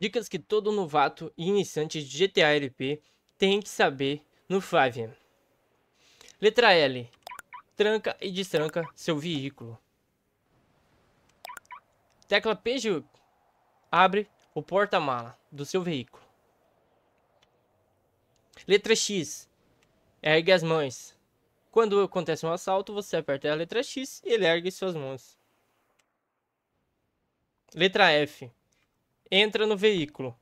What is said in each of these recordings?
Dicas que todo novato e iniciante de GTA LP tem que saber no Flavian. Letra L. Tranca e destranca seu veículo. Tecla P abre o porta-mala do seu veículo. Letra X. Ergue as mãos. Quando acontece um assalto, você aperta a letra X e ele ergue suas mãos. Letra F entra no veículo.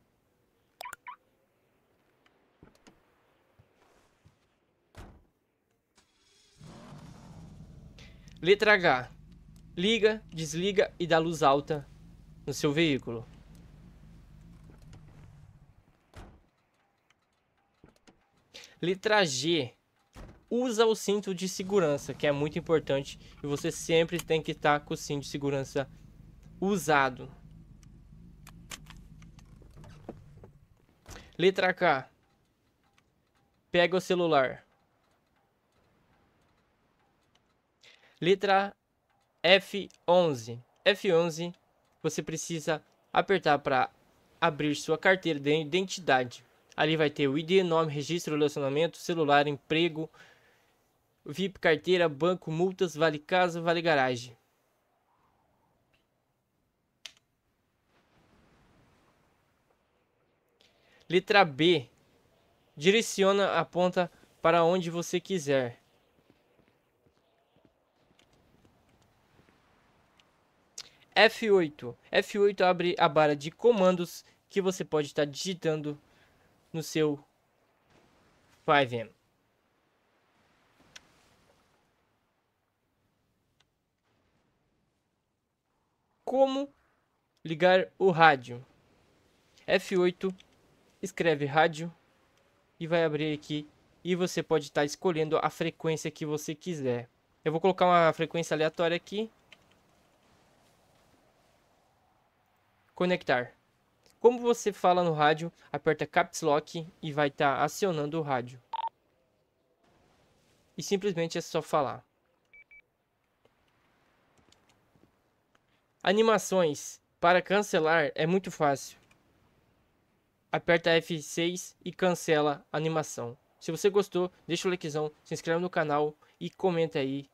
Letra H. Liga, desliga e dá luz alta no seu veículo. Letra G. Usa o cinto de segurança, que é muito importante. E você sempre tem que estar com o cinto de segurança usado. Letra K. Pega o celular. Letra F11. F11, você precisa apertar para abrir sua carteira de identidade. Ali vai ter o ID, nome, registro, relacionamento, celular, emprego, VIP, carteira, banco, multas, vale casa, vale garagem. Letra B. Direciona a ponta para onde você quiser. F8. F8 abre a barra de comandos que você pode estar digitando no seu 5M. Como ligar o rádio? F8 escreve rádio e vai abrir aqui e você pode estar tá escolhendo a frequência que você quiser. Eu vou colocar uma frequência aleatória aqui. Conectar. Como você fala no rádio, aperta Caps Lock e vai estar tá acionando o rádio. E simplesmente é só falar. Animações. Para cancelar é muito fácil aperta F6 e cancela a animação. Se você gostou, deixa o likezão, se inscreve no canal e comenta aí.